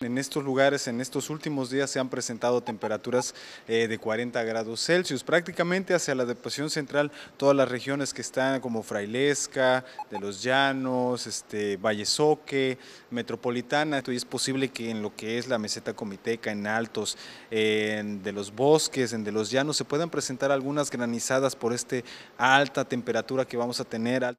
En estos lugares, en estos últimos días, se han presentado temperaturas eh, de 40 grados Celsius. Prácticamente hacia la depresión central, todas las regiones que están como Frailesca, de los Llanos, este, Vallesoque, Metropolitana. Y es posible que en lo que es la meseta comiteca, en Altos, en de los bosques, en de los Llanos, se puedan presentar algunas granizadas por esta alta temperatura que vamos a tener.